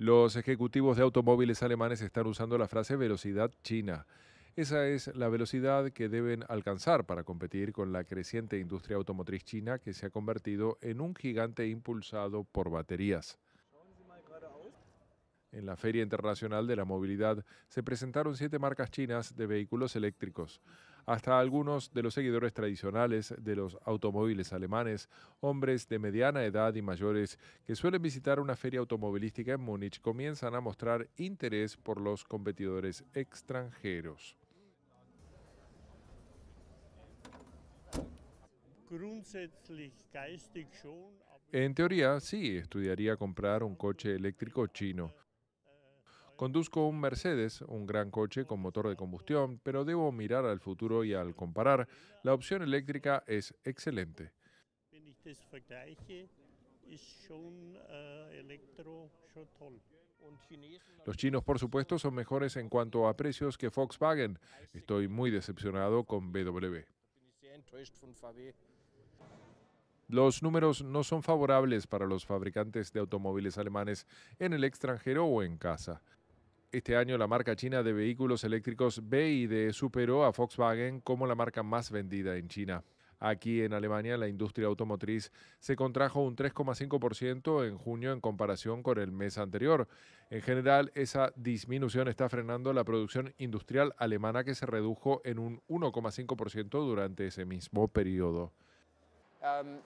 Los ejecutivos de automóviles alemanes están usando la frase velocidad china. Esa es la velocidad que deben alcanzar para competir con la creciente industria automotriz china que se ha convertido en un gigante impulsado por baterías. En la Feria Internacional de la Movilidad se presentaron siete marcas chinas de vehículos eléctricos. Hasta algunos de los seguidores tradicionales de los automóviles alemanes, hombres de mediana edad y mayores que suelen visitar una feria automovilística en Múnich, comienzan a mostrar interés por los competidores extranjeros. En teoría, sí, estudiaría comprar un coche eléctrico chino, Conduzco un Mercedes, un gran coche con motor de combustión, pero debo mirar al futuro y al comparar, la opción eléctrica es excelente. Eh, los chinos, por supuesto, son mejores en cuanto a precios que Volkswagen. Estoy muy decepcionado con BW. Los números no son favorables para los fabricantes de automóviles alemanes en el extranjero o en casa. Este año la marca china de vehículos eléctricos BYD superó a Volkswagen como la marca más vendida en China. Aquí en Alemania la industria automotriz se contrajo un 3,5% en junio en comparación con el mes anterior. En general, esa disminución está frenando la producción industrial alemana que se redujo en un 1,5% durante ese mismo periodo. Um,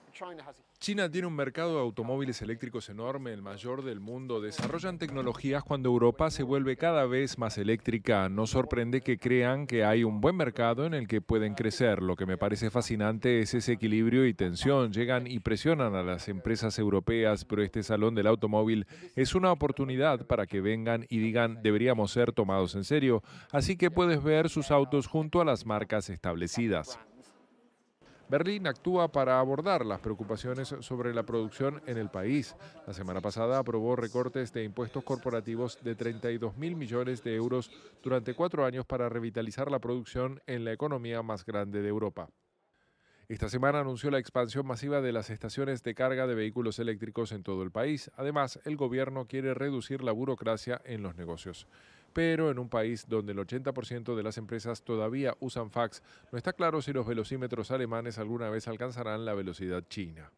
China tiene un mercado de automóviles eléctricos enorme, el mayor del mundo. Desarrollan tecnologías cuando Europa se vuelve cada vez más eléctrica. No sorprende que crean que hay un buen mercado en el que pueden crecer. Lo que me parece fascinante es ese equilibrio y tensión. Llegan y presionan a las empresas europeas, pero este salón del automóvil es una oportunidad para que vengan y digan deberíamos ser tomados en serio. Así que puedes ver sus autos junto a las marcas establecidas. Berlín actúa para abordar las preocupaciones sobre la producción en el país. La semana pasada aprobó recortes de impuestos corporativos de 32 mil millones de euros durante cuatro años para revitalizar la producción en la economía más grande de Europa. Esta semana anunció la expansión masiva de las estaciones de carga de vehículos eléctricos en todo el país. Además, el gobierno quiere reducir la burocracia en los negocios pero en un país donde el 80% de las empresas todavía usan fax, no está claro si los velocímetros alemanes alguna vez alcanzarán la velocidad china.